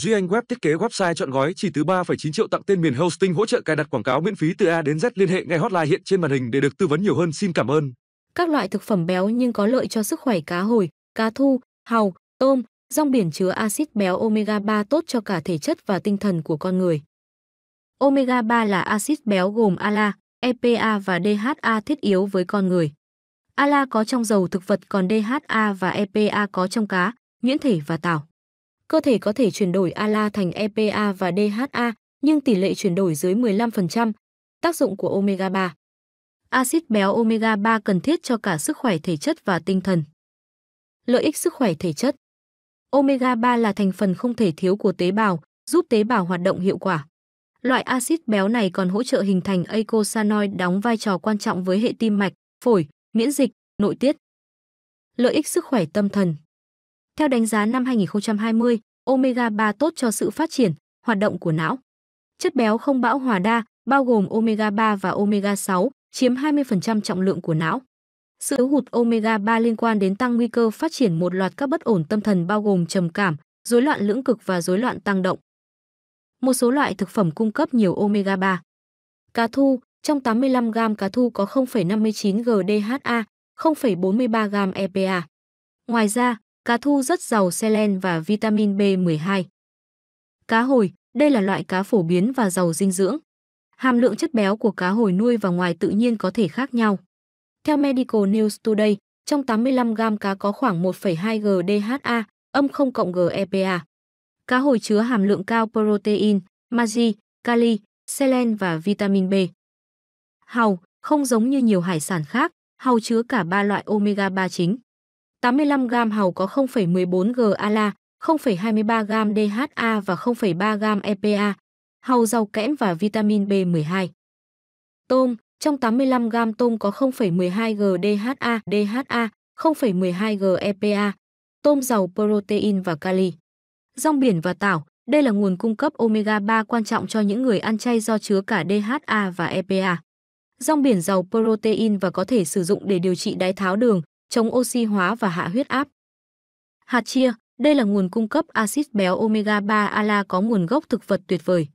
Duy Anh Web thiết kế website chọn gói chỉ từ 3,9 triệu tặng tên miền hosting hỗ trợ cài đặt quảng cáo miễn phí từ A đến Z liên hệ ngay hotline hiện trên màn hình để được tư vấn nhiều hơn. Xin cảm ơn. Các loại thực phẩm béo nhưng có lợi cho sức khỏe cá hồi, cá thu, hàu, tôm, rong biển chứa axit béo omega 3 tốt cho cả thể chất và tinh thần của con người. Omega 3 là axit béo gồm ALA, EPA và DHA thiết yếu với con người. ALA có trong dầu thực vật còn DHA và EPA có trong cá, nhuyễn thể và tảo. Cơ thể có thể chuyển đổi ALA thành EPA và DHA, nhưng tỷ lệ chuyển đổi dưới 15%. Tác dụng của omega 3. Axit béo omega 3 cần thiết cho cả sức khỏe thể chất và tinh thần. Lợi ích sức khỏe thể chất. Omega 3 là thành phần không thể thiếu của tế bào, giúp tế bào hoạt động hiệu quả. Loại axit béo này còn hỗ trợ hình thành eicosanoid đóng vai trò quan trọng với hệ tim mạch, phổi, miễn dịch, nội tiết. Lợi ích sức khỏe tâm thần. Theo đánh giá năm 2020, omega 3 tốt cho sự phát triển, hoạt động của não. Chất béo không bão hòa đa, bao gồm omega 3 và omega 6, chiếm 20% trọng lượng của não. Sự hụt omega 3 liên quan đến tăng nguy cơ phát triển một loạt các bất ổn tâm thần bao gồm trầm cảm, rối loạn lưỡng cực và rối loạn tăng động. Một số loại thực phẩm cung cấp nhiều omega 3. Cá thu, trong 85 g cá thu có 0,59 g DHA, 0,43 g EPA. Ngoài ra, Cá thu rất giàu selen và vitamin B12. Cá hồi, đây là loại cá phổ biến và giàu dinh dưỡng. Hàm lượng chất béo của cá hồi nuôi và ngoài tự nhiên có thể khác nhau. Theo Medical News Today, trong 85 gam cá có khoảng 1,2 g DHA, âm 0 cộng g EPA. Cá hồi chứa hàm lượng cao protein, magie, kali, selen và vitamin B. Hàu, không giống như nhiều hải sản khác, hàu chứa cả ba loại omega 3 chính. 85 g hàu có 0,14 g ala, 0,23 g DHA và 0,3 g EPA, hàu giàu kẽm và vitamin B12. Tôm, trong 85 g tôm có 0,12 g DHA, DHA, 0,12 g EPA, tôm giàu protein và kali. Rong biển và tảo, đây là nguồn cung cấp omega 3 quan trọng cho những người ăn chay do chứa cả DHA và EPA. Rong biển giàu protein và có thể sử dụng để điều trị đái tháo đường, chống oxy hóa và hạ huyết áp. Hạt chia, đây là nguồn cung cấp axit béo omega 3 ala có nguồn gốc thực vật tuyệt vời.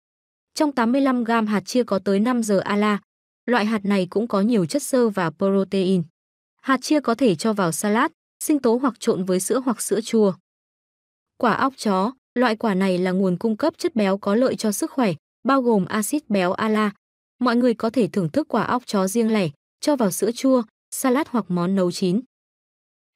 Trong 85 gram hạt chia có tới 5 giờ ala. Loại hạt này cũng có nhiều chất xơ và protein. Hạt chia có thể cho vào salad, sinh tố hoặc trộn với sữa hoặc sữa chua. Quả óc chó, loại quả này là nguồn cung cấp chất béo có lợi cho sức khỏe, bao gồm axit béo ala. Mọi người có thể thưởng thức quả óc chó riêng lẻ, cho vào sữa chua, salad hoặc món nấu chín.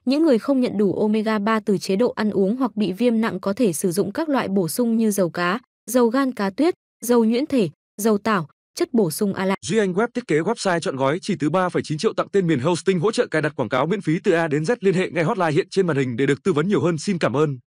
Những người không nhận đủ omega 3 từ chế độ ăn uống hoặc bị viêm nặng có thể sử dụng các loại bổ sung như dầu cá, dầu gan cá tuyết, dầu nhuyễn thể, dầu tảo, chất bổ sung ala. GN Web thiết kế website chọn gói chỉ từ 3,9 triệu tặng tên miền hosting hỗ trợ cài đặt quảng cáo miễn phí từ A đến Z liên hệ ngay hotline hiện trên màn hình để được tư vấn nhiều hơn. Xin cảm ơn.